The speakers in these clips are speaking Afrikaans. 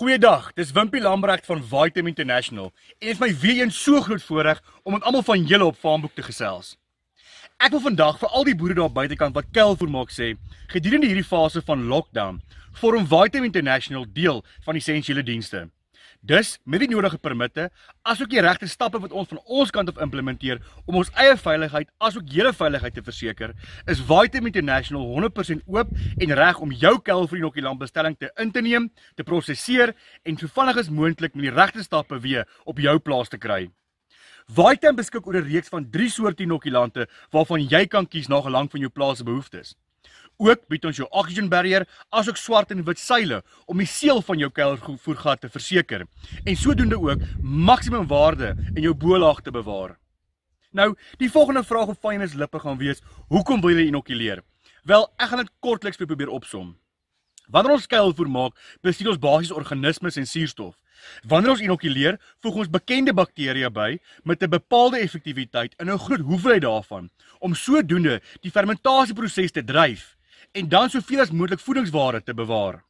Goeiedag, dis Wimpie Lambrecht van Vitamin International en dit is my weer eens so groot voorreg om met almal van julle op Farmboek te gesels. Ek wil vandag vir al die boere daar buitekant wat kelvoer maak sê, gedurende hierdie fase van lockdown, vorm Vitamin International deel van essensiële dienste. Dus met die nodige permitte, asook die regte stappe wat ons van ons kant af implementeer om ons eie veiligheid asook julle veiligheid te verseker, is Vitamin International 100% oop en reg om jou Calvary Nokkie lamp bestelling te in te neem, te prosesseer en so vinnig as moontlik met die regte stappe weer op jou plaas te kry. Vitamin beskik oor 'n reeks van 3 soorte nokkie lampe waarvan jy kan kies na gelang van jou plaas se behoeftes. Ook bied ons jou oxygen barrier asook swart en wit seile om die seël van jou kuilvoergat te verseker en sodoende ook maksimum waarde in jou boelaag te bewaar. Nou, die volgende vraag op Finis lippe gaan wees: Hoekom wil jy inokuleer? Wel, ek gaan dit kortliks probeer opsom. Wanneer ons kuilvoer maak, bestuur ons basiese organismes en suurstof. Wanneer ons inokuleer, voeg ons bekende bakterieë by met 'n bepaalde effektiwiteit in 'n groot hoeveelheid daarvan om sodoende die fermentasieproses te dryf en dan soveel as moontlik voedingsware te bewaar.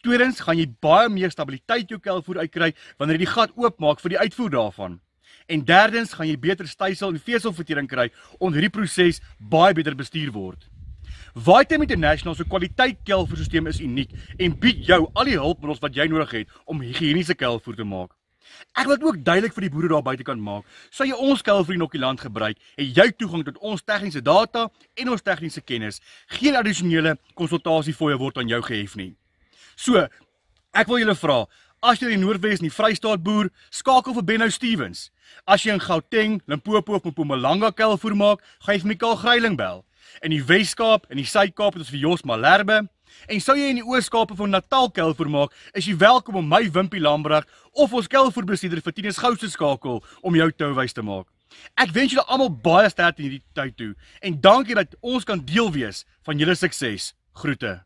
Tweedens gaan jy baie meer stabiliteit jou kelvoer uitkry wanneer jy die gat oopmaak vir die uitvoer daarvan. En derdens gaan jy beter stysel en veselvertering kry om hierdie proses baie beter bestuur word. Vitam International se kwaliteit kelvoerstelsel is uniek en bied jou al die hulpbronne wat jy nodig het om higieniese kelvoer te maak. Ek wil ook duidelik vir die boere daar buite kan maak. Sou jy ons kuil vir die Nokkieland gebruik, het jy toegang tot ons tegniese data en ons tegniese kennis. Geen addisionele konsultasie fooie word aan jou gehef nie. So, ek wil julle vra, as jy in Noordwes in die Vrystaat boer, skakel vir Benno Stevens. As jy in Gauteng, Limpopo of Mpumalanga kuil voer maak, gaan jy vir Mikael Gryiling bel. In die Wes-Kaap en die Suid-Kaap het ons vir Jos Malherbe, En sou jy in die ooskaape van Natal kuilvoer maak, is jy welkom om my Wimpie Lambreg of ons kuilvoerbestuurder vir Tinus Gouste skakel om jou touwys te maak. Ek wens julle almal baie sterkte in hierdie tyd toe en dankie dat ons kan deel wees van julle sukses. Groete.